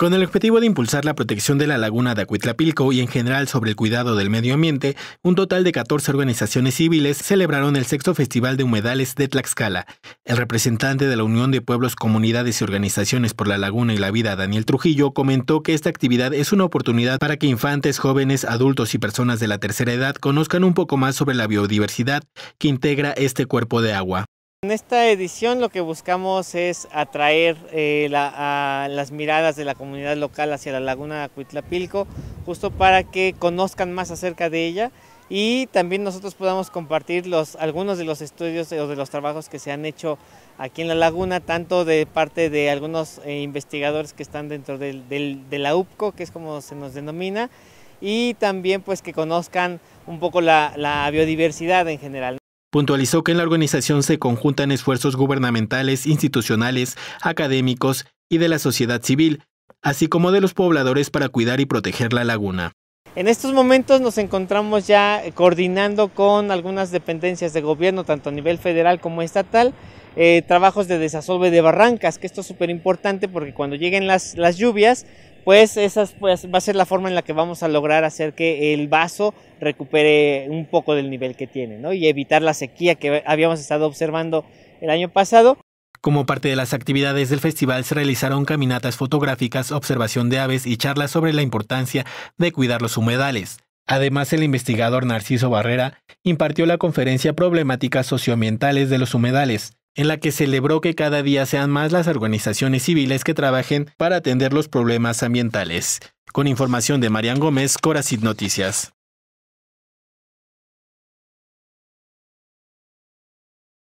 Con el objetivo de impulsar la protección de la laguna de Acuitlapilco y en general sobre el cuidado del medio ambiente, un total de 14 organizaciones civiles celebraron el sexto Festival de Humedales de Tlaxcala. El representante de la Unión de Pueblos, Comunidades y Organizaciones por la Laguna y la Vida, Daniel Trujillo, comentó que esta actividad es una oportunidad para que infantes, jóvenes, adultos y personas de la tercera edad conozcan un poco más sobre la biodiversidad que integra este cuerpo de agua. En esta edición lo que buscamos es atraer eh, a las miradas de la comunidad local hacia la laguna Cuitlapilco, justo para que conozcan más acerca de ella y también nosotros podamos compartir algunos de los estudios o de los trabajos que se han hecho aquí en la laguna, tanto de parte de algunos eh, investigadores que están dentro de la UPCO, que es como se nos denomina, y también pues que conozcan un poco la biodiversidad en general. Puntualizó que en la organización se conjuntan esfuerzos gubernamentales, institucionales, académicos y de la sociedad civil, así como de los pobladores para cuidar y proteger la laguna. En estos momentos nos encontramos ya eh, coordinando con algunas dependencias de gobierno, tanto a nivel federal como estatal, eh, trabajos de desasolve de barrancas, que esto es súper importante porque cuando lleguen las lluvias, pues esa pues, va a ser la forma en la que vamos a lograr hacer que el vaso recupere un poco del nivel que tiene, ¿no? Y evitar la sequía que habíamos estado observando el año pasado. Como parte de las actividades del festival se realizaron caminatas fotográficas, observación de aves y charlas sobre la importancia de cuidar los humedales. Además, el investigador Narciso Barrera impartió la conferencia Problemáticas socioambientales de los humedales, en la que celebró que cada día sean más las organizaciones civiles que trabajen para atender los problemas ambientales. Con información de Marian Gómez, Corazit Noticias.